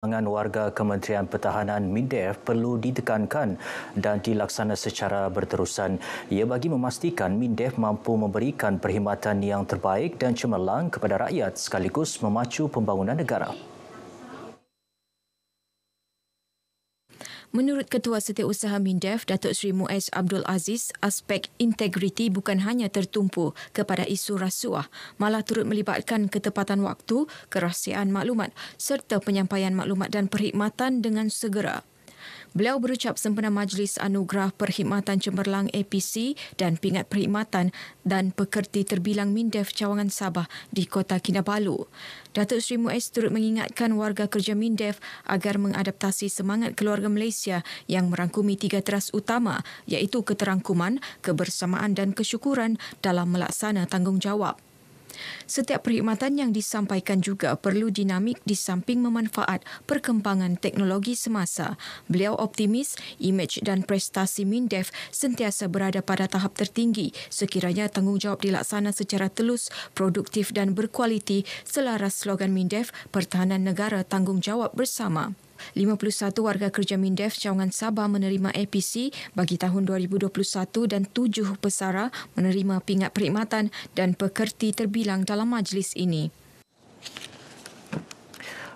Pengangan warga Kementerian Pertahanan MINDEF perlu ditekankan dan dilaksana secara berterusan. Ia bagi memastikan MINDEF mampu memberikan perkhidmatan yang terbaik dan cemerlang kepada rakyat sekaligus memacu pembangunan negara. Menurut Ketua Setiausaha MINDEF, Datuk Seri Muaz Abdul Aziz, aspek integriti bukan hanya tertumpu kepada isu rasuah, malah turut melibatkan ketepatan waktu, kerahsiaan maklumat serta penyampaian maklumat dan perkhidmatan dengan segera. Beliau berucap sempena Majlis Anugerah Perkhidmatan Cemerlang APC dan Pingat Perkhidmatan dan Pekerti Terbilang Mindef Cawangan Sabah di Kota Kinabalu. Datuk Seri Muiz turut mengingatkan warga kerja Mindef agar mengadaptasi semangat keluarga Malaysia yang merangkumi tiga teras utama iaitu keterangkuman, kebersamaan dan kesyukuran dalam melaksana tanggungjawab. Setiap perkhidmatan yang disampaikan juga perlu dinamik di samping memanfaat perkembangan teknologi semasa. Beliau optimis imej dan prestasi MINDEF sentiasa berada pada tahap tertinggi sekiranya tanggungjawab dilaksana secara telus, produktif dan berkualiti selaras slogan MINDEF Pertahanan Negara Tanggungjawab Bersama. 51 warga kerja MINDEF Cawangan Sabah menerima APC bagi tahun 2021 dan tujuh pesara menerima pingat perkhidmatan dan pekerti terbilang dalam majlis ini.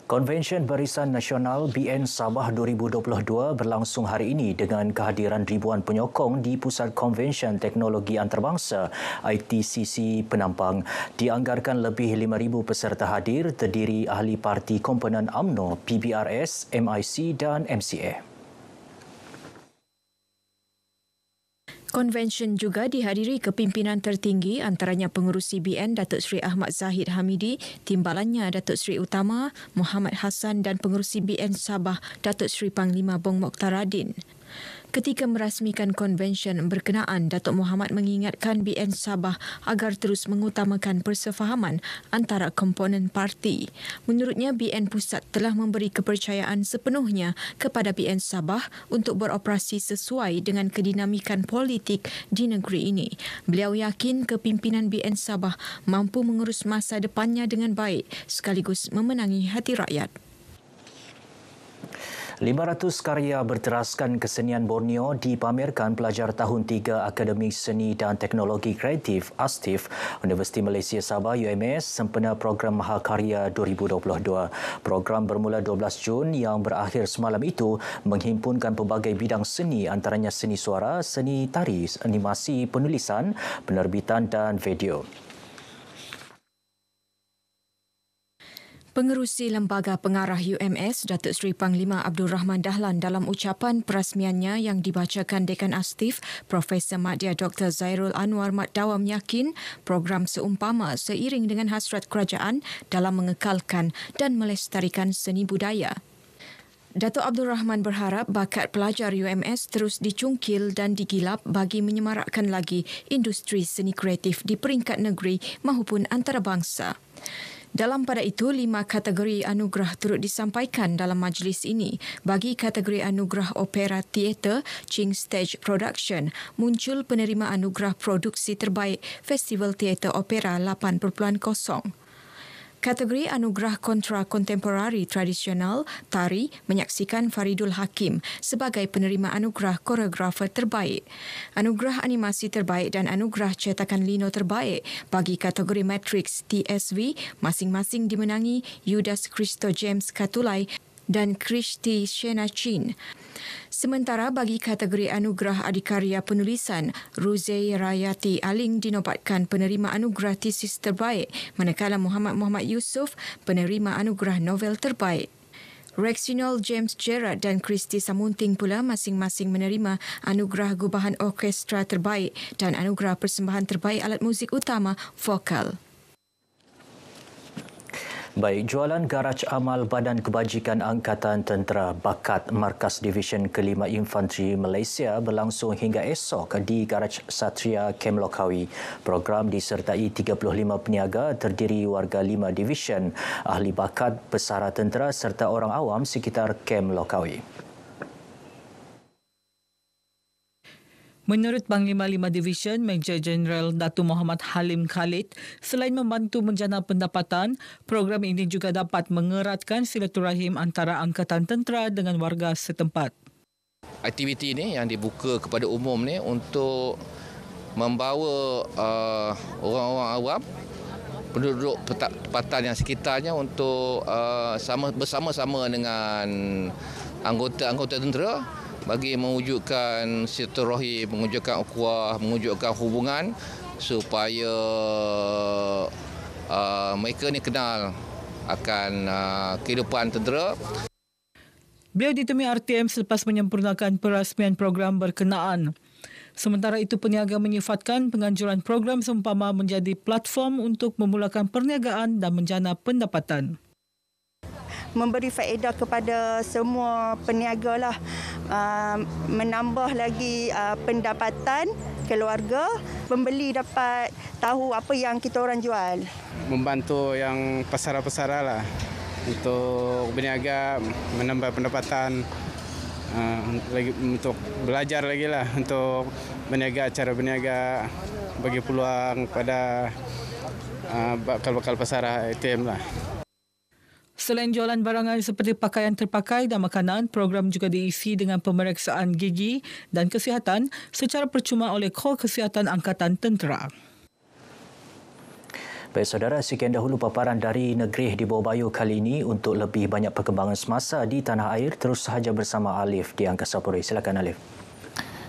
Konvensyen Barisan Nasional BN Sabah 2022 berlangsung hari ini dengan kehadiran ribuan penyokong di Pusat Konvensyen Teknologi Antarabangsa ITCC Penampang. Dianggarkan lebih 5,000 peserta hadir terdiri ahli parti komponen AMNO, PBRS, MIC dan MCA. Konvensyen juga dihadiri kepimpinan tertinggi antaranya pengurusi BN Datuk Seri Ahmad Zahid Hamidi, timbalannya Datuk Seri Utama Muhammad Hassan dan pengurusi BN Sabah Datuk Seri Panglima Bong Mokhtar Radin. Ketika merasmikan konvensyen berkenaan, Datuk Muhammad mengingatkan BN Sabah agar terus mengutamakan persefahaman antara komponen parti. Menurutnya, BN Pusat telah memberi kepercayaan sepenuhnya kepada BN Sabah untuk beroperasi sesuai dengan kedinamikan politik di negeri ini. Beliau yakin kepimpinan BN Sabah mampu mengurus masa depannya dengan baik sekaligus memenangi hati rakyat. 500 karya berteraskan kesenian Borneo dipamerkan pelajar tahun 3 Akademi Seni dan Teknologi Kreatif ASTIF Universiti Malaysia Sabah UMS sempena program Mahakarya 2022. Program bermula 12 Jun yang berakhir semalam itu menghimpunkan pelbagai bidang seni antaranya seni suara, seni tari, animasi, penulisan, penerbitan dan video. Pengerusi Lembaga Pengarah UMS Datuk Seri Panglima Abdul Rahman Dahlan dalam ucapan perasmiannya yang dibacakan Dekan Astif Profesor Madya Dr Zairul Anwar Mat Dawam yakin program seumpama seiring dengan hasrat kerajaan dalam mengekalkan dan melestarikan seni budaya. Datuk Abdul Rahman berharap bakat pelajar UMS terus dicungkil dan digilap bagi menyemarakkan lagi industri seni kreatif di peringkat negeri maupun antarabangsa. Dalam pada itu, lima kategori anugerah turut disampaikan dalam majlis ini. Bagi kategori anugerah opera teater, Ching Stage Production, muncul penerima anugerah produksi terbaik Festival Teater Opera 8.0. Kategori Anugerah Kontra Kontemporari Tradisional Tari menyaksikan Faridul Hakim sebagai penerima anugerah koreografer terbaik. Anugerah animasi terbaik dan anugerah cetakan lino terbaik bagi kategori Matrix TSV masing-masing dimenangi Yudas Christo James Katulai dan Kristi Shenachin. Sementara bagi kategori anugerah adikarya penulisan, Ruzei Rayati Aling dinobatkan penerima anugerah tesis terbaik, manakala Muhammad Muhammad Yusof penerima anugerah novel terbaik. Rexinal James Gerard dan Christy Samunting pula masing-masing menerima anugerah gubahan orkestra terbaik dan anugerah persembahan terbaik alat muzik utama vokal. Baik, jualan garaj amal Badan Kebajikan Angkatan Tentera Bakat Markas Division ke-5 Infanteri Malaysia berlangsung hingga esok di Garaj Satria Kem Lokawi. Program disertai 35 peniaga terdiri warga 5 division, ahli bakat, pesara tentera serta orang awam sekitar Kem Lokawi. Menurut Panglima Lima Division, Major General Datu Muhammad Halim Khalid, selain membantu menjana pendapatan, program ini juga dapat mengeratkan silaturahim antara angkatan tentera dengan warga setempat. Aktiviti ini yang dibuka kepada umum ini untuk membawa uh, orang-orang awam penduduk tempatan yang sekitarnya untuk uh, bersama-sama dengan anggota-anggota tentera bagi mewujudkan silaturahim, mewujudkan ukhuwah, mewujudkan hubungan supaya uh, mereka ini kenal akan uh, kehidupan tentera. Beliau ditemui RTM selepas menyempurnakan perasmian program berkenaan. Sementara itu, peniaga menyifatkan penganjuran program sempama menjadi platform untuk memulakan perniagaan dan menjana pendapatan memberi faedah kepada semua peniaga lah ah, menambah lagi ah, pendapatan keluarga pembeli dapat tahu apa yang kita orang jual membantu yang pasara-pasara lah untuk berniaga menambah pendapatan ah, lagi untuk belajar lagi lah untuk berniaga cara berniaga bagi peluang pada bakal-bakal pasara ATM lah. Selain jualan barangan seperti pakaian terpakai dan makanan, program juga diisi dengan pemeriksaan gigi dan kesihatan secara percuma oleh Kor Kesihatan Angkatan Tentera. Baik saudara, sekian dahulu paparan dari Negeri di bawah bayu kali ini untuk lebih banyak perkembangan semasa di tanah air terus sahaja bersama Alif di Angkasa Puri. Silakan Alif.